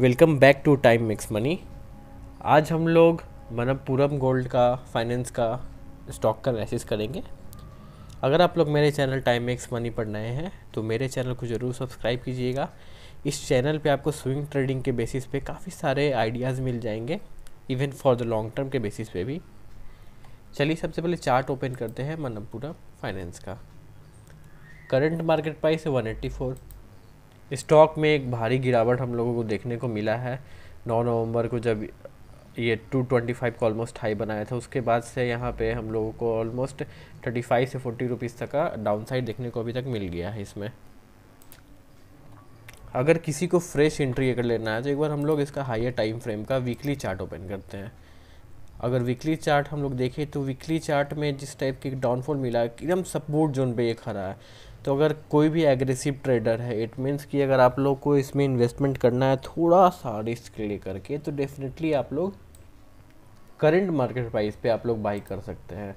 welcome back to time mix money आज हम लोग मनपुरम गोल्ड का फाइनेंस का स्टॉक का एनालिसिस करेंगे अगर आप लोग मेरे चैनल टाइम मिक्स मनी पर नए हैं तो मेरे चैनल को ज़रूर सब्सक्राइब कीजिएगा इस चैनल पे आपको स्विंग ट्रेडिंग के बेसिस पे काफ़ी सारे आइडियाज़ मिल जाएंगे even for the long term के बेसिस पे भी चलिए सबसे पहले चार्ट ओपन करते हैं मनपुरम फाइनेंस का करंट मार्केट प्राइस है वन एट्टी फोर स्टॉक में एक भारी गिरावट हम लोगों को देखने को मिला है 9 नवंबर को जब ये 225 को ऑलमोस्ट हाई बनाया था उसके बाद से यहाँ पे हम लोगों को ऑलमोस्ट 35 से 40 रुपीज़ तक का डाउनसाइड देखने को अभी तक मिल गया है इसमें अगर किसी को फ्रेश एंट्री अगर लेना है तो एक बार हम लोग इसका हाइयर टाइम फ्रेम का वीकली चार्ट ओपन करते हैं अगर वीकली चार्ट हम लोग देखें तो वीकली चार्ट में जिस टाइप की डाउनफॉल मिला एकदम सपोर्ट जोन पे ये खड़ा है तो अगर कोई भी एग्रेसिव ट्रेडर है इट मीन्स कि अगर आप लोग को इसमें इन्वेस्टमेंट करना है थोड़ा सा रिस्क ले करके तो डेफिनेटली आप लोग करेंट मार्केट प्राइस पे आप लोग बाई कर सकते हैं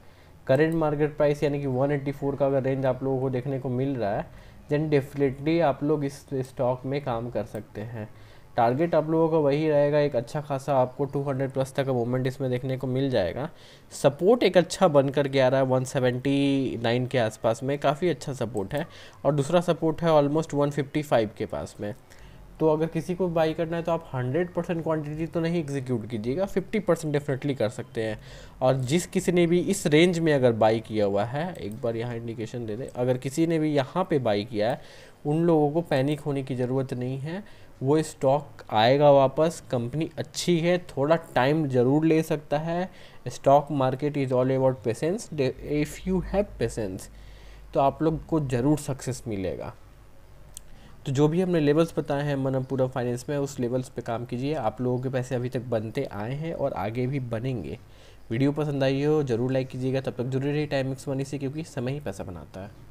करेंट मार्केट प्राइस यानी कि 184 का अगर रेंज आप लोगों को देखने को मिल रहा है देन डेफिनेटली आप लोग इस स्टॉक में काम कर सकते हैं टारगेट आप लोगों का वही रहेगा एक अच्छा खासा आपको 200 प्लस तक का मोमेंट इसमें देखने को मिल जाएगा सपोर्ट एक अच्छा बन कर के आ रहा है 179 के आसपास में काफ़ी अच्छा सपोर्ट है और दूसरा सपोर्ट है ऑलमोस्ट 155 के पास में तो अगर किसी को बाई करना है तो आप 100 परसेंट क्वान्टिटी तो नहीं एग्जीक्यूट कीजिएगा 50 परसेंट डेफिनेटली कर सकते हैं और जिस किसी ने भी इस रेंज में अगर बाई किया हुआ है एक बार यहाँ इंडिकेशन दे दें अगर किसी ने भी यहाँ पे बाई किया है उन लोगों को पैनिक होने की ज़रूरत नहीं है वो स्टॉक आएगा वापस कंपनी अच्छी है थोड़ा टाइम ज़रूर ले सकता है stock market is all about patience if you have patience तो आप लोग को ज़रूर सक्सेस मिलेगा तो जो भी हमने लेवल्स बताए हैं पूरा फाइनेंस में उस लेवल्स पे काम कीजिए आप लोगों के पैसे अभी तक बनते आए हैं और आगे भी बनेंगे वीडियो पसंद आई हो जरूर लाइक कीजिएगा तब तक जरूरी रही टाइम मिक्स मनी से क्योंकि समय ही पैसा बनाता है